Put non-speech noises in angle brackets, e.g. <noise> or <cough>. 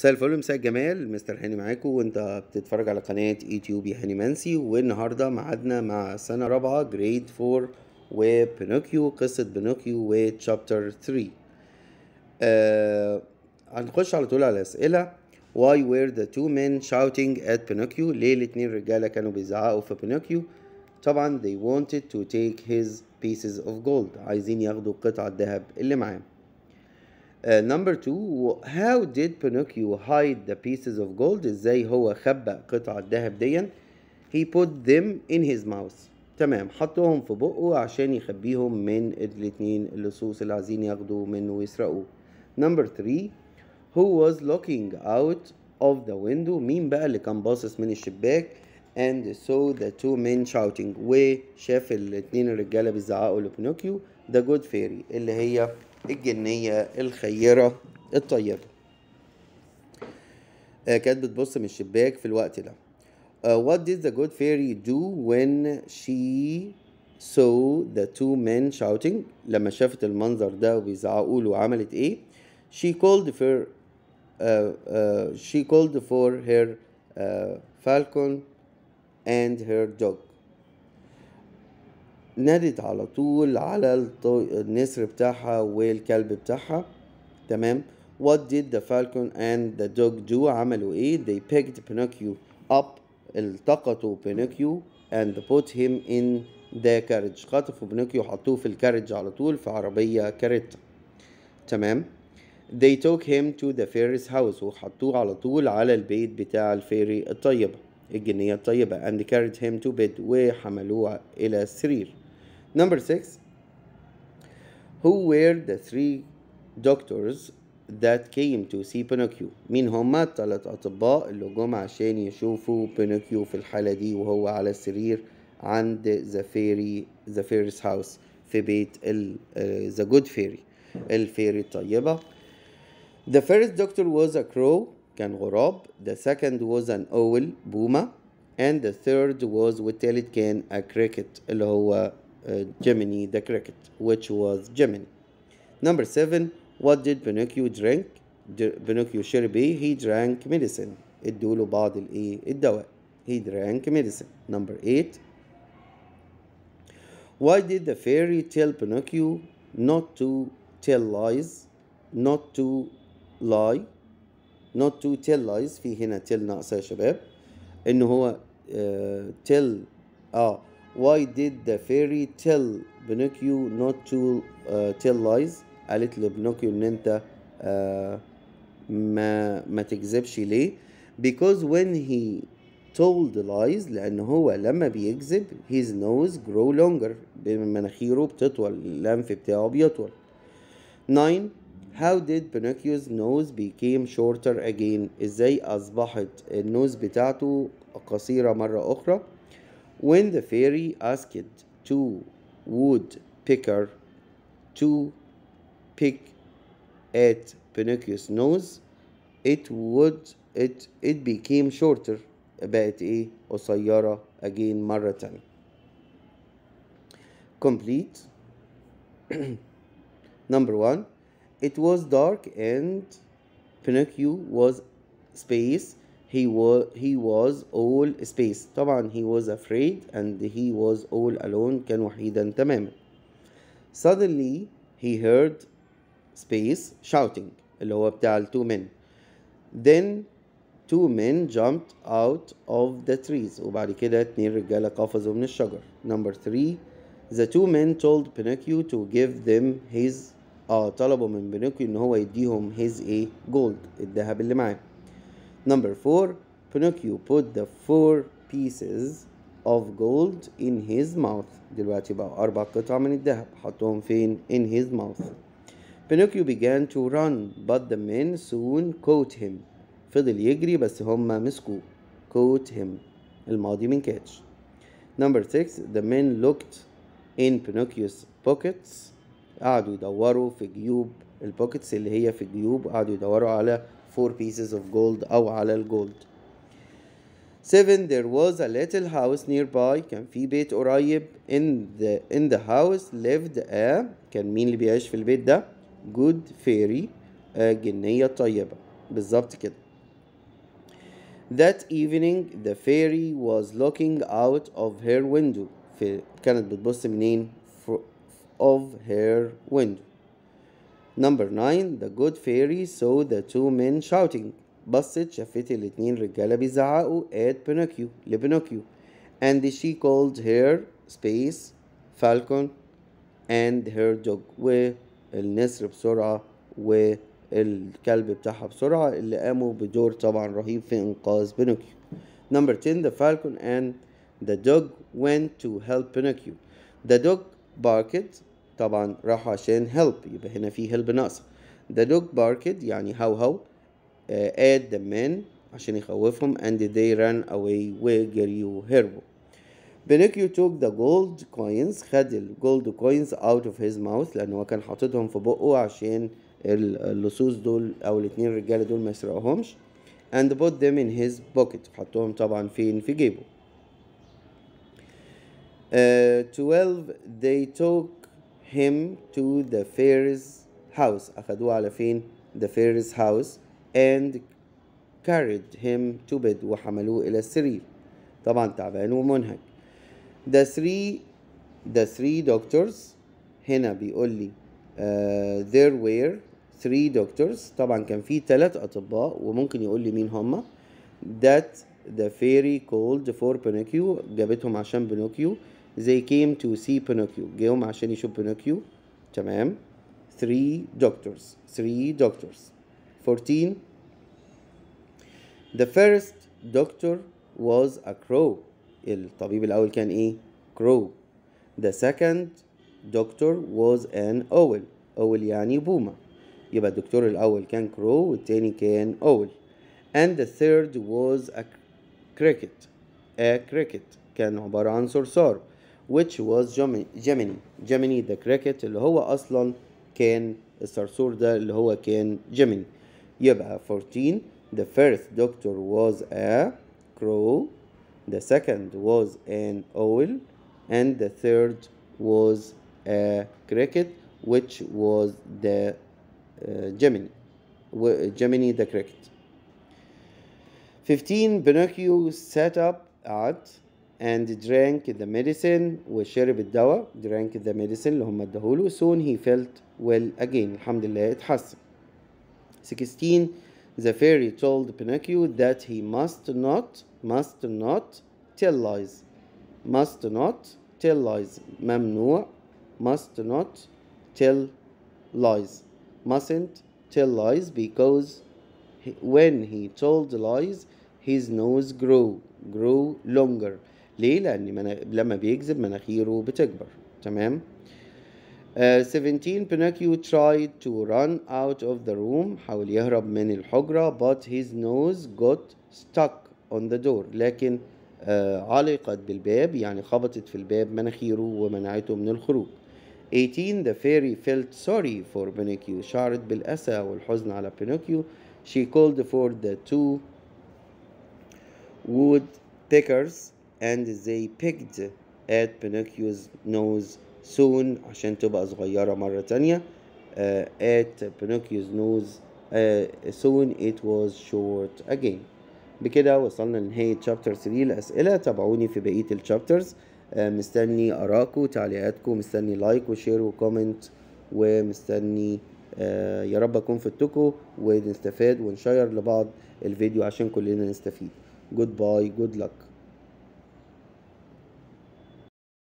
مساء الفل مساء الجمال مستر هاني معاكم وانت بتتفرج على قناه يوتيوب e هاني منسي والنهارده معادنا مع سنه رابعه جريد 4 وبينوكيو قصه بينوكيو وتشابتر 3 آه هنخش على طول على الأسئلة why were the two men shouting at بينوكيو ليه الاتنين رجاله كانوا بيزعقوا في بينوكيو طبعا they wanted to take his pieces of gold عايزين ياخدوا قطع الذهب اللي معاه نمبر آه، number two, how did هايد hide the pieces of gold? ازاي هو خبى قطع الذهب دي؟ He put them in his mouth. تمام حطهم في بقه عشان يخبيهم من الاتنين اللصوص اللي عايزين ياخدوا منه ويسرقوه. Number three, who was looking out of the window مين بقى اللي كان باصص من الشباك and saw the two men shouting وشاف الاتنين الرجالة بيزعقوا لبينوكيو the good fairy اللي هي الجنية الخيرة الطيبة كانت بتبص من الشباك في الوقت ده What did the good fairy do when she saw the two men shouting لما شافت المنظر ده وبيزعقوا له عملت ايه she called for uh, uh, she called for her uh, falcon and her dog نادت على طول على النسر بتاعها والكلب بتاعها تمام What did the falcon and the dog do عملوا ايه They picked Pinocchio up التقطوا بينوكيو and put him in the carriage خطفوا بينوكيو وحطوه في الكارج على طول في عربية كاريتا تمام they took him to the fairy's house وحطوه على طول على البيت بتاع الفيري الطيبة الجنية الطيبة and carried him to bed وحملوه إلى السرير Number six, who were the three doctors that came to see بينوكيو مين هما الثلاث أطباء اللي جم عشان يشوفوا بينوكيو في الحالة دي وهو على السرير عند the fairy the فيريس house في بيت the good fairy الفيري الطيبة The first doctor was a crow كان غراب The second was an owl بومة and the third was والتالت كان a cricket اللي هو uh, Gemini the cricket, which was Gemini. Number seven, what did Pinocchio drink? Pinocchio شرب He drank medicine. ادوله بعض الايه؟ الدواء. He drank medicine. Number eight, why did the fairy tell Pinocchio not to tell lies? Not to lie. Not to tell lies. في هنا tell ناقصة يا شباب. ان هو uh, tell اه ah, Why did the fairy tell Pinocchio not to uh, tell lies قالت له بنوكيو ان انت uh, ما ما تكذبش ليه because when he told lies لان هو لما بيكذب his nose grow longer مناخيره بتطول الانف بتاعه بيطول 9 How did Pinocchio's nose became shorter again ازاي اصبحت النوز بتاعته قصيرة مرة اخرى When the fairy asked two woodpecker to pick at Pinocchio's nose, it would it it became shorter بقت ايه قصيرة again مرة complete <clears throat> number one it was dark and Pinocchio was space he was he was all space طبعا he was afraid and he was all alone كان وحيدا تماما suddenly he heard space shouting اللي هو بتاع التو men then two men jumped out of the trees وبعد كده اتنين رجالة قفزوا من الشجر number three the two men told Pinocchio to give them his اه طلبوا من بينوكيو ان هو يديهم his a gold الذهب اللي معاه Number four, Pinocchio put the four pieces of gold in his mouth دلوقتي بقوا أربع قطع من الذهب حطهم فين in his mouth Pinocchio began to run but the men soon caught him فضل يجري بس هما مسكوه caught him الماضي من catch Number six, the men looked in Pinocchio's pockets قعدوا يدوروا في جيوب البوكيتس اللي هي في جيوب قعدوا يدوروا على four pieces of gold أو على الجولد 7 there was a little house nearby كان في بيت قريب in the in the house lived a كان مين اللي بيعيش في البيت ده good fairy جنية طيبة بالظبط كده That evening the fairy was looking out of her window في كانت بتبص منين of her window Number 9 The good fairy saw the two men shouting بصت شافت الاتنين رجالة بيزعقوا at Pinocchio لبينوكيو and she called her space falcon and her dog والنسر بسرعة والكلب بتاعها بسرعة اللي قاموا بدور طبعا رهيب في إنقاذ بينوكيو Number 10 The falcon and the dog went to help Pinocchio The dog barked طبعا راحوا عشان help يبقى هنا في help ناقصة the dog barked يعني هاو هاو آه، at the مان عشان يخوفهم and they ran away وجريوا هربوا بينيكيو took the gold coins خد gold coins out of his mouth لأن هو كان حاططهم في بقه عشان اللصوص دول أو الاتنين رجالة دول ما يسرقهمش and put them in his pocket حطهم طبعا فين في جيبه uh, آه، 12 they took him to the Pharaoh's house أخذوه على فين the Pharaoh's house and carried him to bed وحملوه إلى السرير طبعا تعبان ومنهك the three the three doctors هنا بيقول لي uh, there were three doctors طبعا كان في ثلاث أطباء وممكن يقول لي مين هما that the fairy called for Pinocchio جابتهم عشان بينوكيو they came to see Pinocchio جاهم عشان يشوفوا بينوكيو تمام 3 doctors 3 doctors 14 the first doctor was a crow الطبيب الأول كان إيه crow the second doctor was an owl owl يعني بومة يبقى الدكتور الأول كان crow والتاني كان owl and the third was a cricket a cricket كان عبارة عن صرصار which was Gemini Gemini the cricket اللي هو أصلا كان الصرصور ده اللي هو كان Gemini يبقى 14 the first doctor was a crow the second was an owl and the third was a cricket which was the uh, Gemini Gemini the cricket 15 Pinocchio sat up at and drank the medicine وشرب الدواء drank the medicine اللي هم اداهوله soon he felt well again الحمد لله اتحسن 16 the fairy told Pinocchio that he must not must not tell lies must not tell lies ممنوع must not tell lies mustn't tell lies because when he told lies his nose grew grew longer ليه لان لما بيكذب مناخيره بتكبر تمام Uh, آه، 17 Pinocchio tried to run out of the room حاول يهرب من الحجرة but his nose got stuck on the door لكن uh, علقت بالباب يعني خبطت في الباب مناخيره ومنعته من الخروج 18 The fairy felt sorry for Pinocchio شعرت بالأسى والحزن على بينوكيو She called for the two woodpeckers and they picked at Pinocchio's nose soon عشان تبقى صغيرة مرة تانية uh, at Pinocchio's nose uh, soon it was short again بكده وصلنا لنهاية chapter 3 الأسئلة تابعوني في بقية الشابترز uh, مستني آراءكم وتعليقاتكم مستني لايك وشير وكومنت ومستني uh, يا رب أكون فدتكم ونستفاد ونشير لبعض الفيديو عشان كلنا نستفيد جود باي جود لك